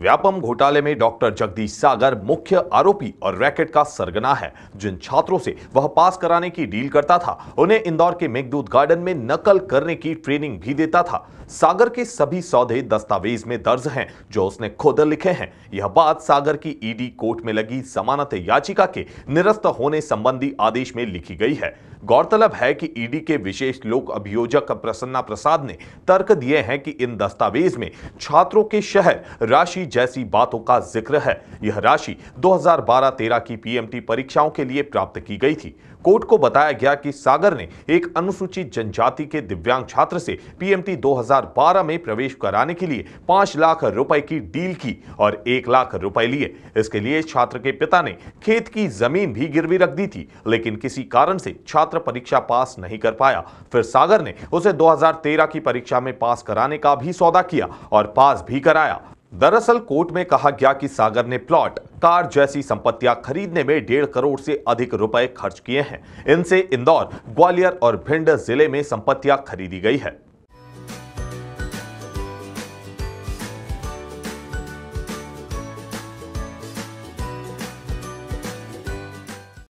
व्यापम घोटाले में डॉक्टर जगदीश सागर मुख्य आरोपी और रैकेट का सरगना है जिन छात्रों से वह पास कराने की डील करता था उन्हें इंदौर के मेघदूत गार्डन में नकल करने की ट्रेनिंग भी देता था सागर के सभी सौदे दस्तावेज में दर्ज हैं जो उसने खुद लिखे हैं यह बात सागर की ईडी e कोर्ट में लगी जमानत याचिका के निरस्त होने संबंधी आदेश में लिखी गई है गौरतलब है कि ईडी e के विशेष लोक अभियोजक प्रसन्ना प्रसाद ने तर्क दिए हैं कि इन दस्तावेज में छात्रों के शहर राशि जैसी बातों का जिक्र है यह राशि 2012-13 की पीएमटी परीक्षाओं के लिए प्राप्त की गई थी कोर्ट को बताया गया कि सागर ने एक अनुसूचित जनजाति के दिव्यांग छात्र से पीएमटी 2012 में प्रवेश कराने के लिए पांच लाख रुपए की डील की और एक लाख रुपए लिए इसके लिए छात्र के पिता ने खेत की जमीन भी गिरवी रख दी थी लेकिन किसी कारण से छात्र परीक्षा पास नहीं कर पाया फिर सागर ने उसे 2013 की परीक्षा में पास कराने का भी सौदा किया और पास भी कराया दरअसल कोर्ट में कहा गया कि सागर ने प्लॉट कार जैसी संपत्तियां खरीदने में डेढ़ करोड़ से अधिक रुपए खर्च किए हैं इनसे इंदौर ग्वालियर और भिंड जिले में संपत्तियां खरीदी गई है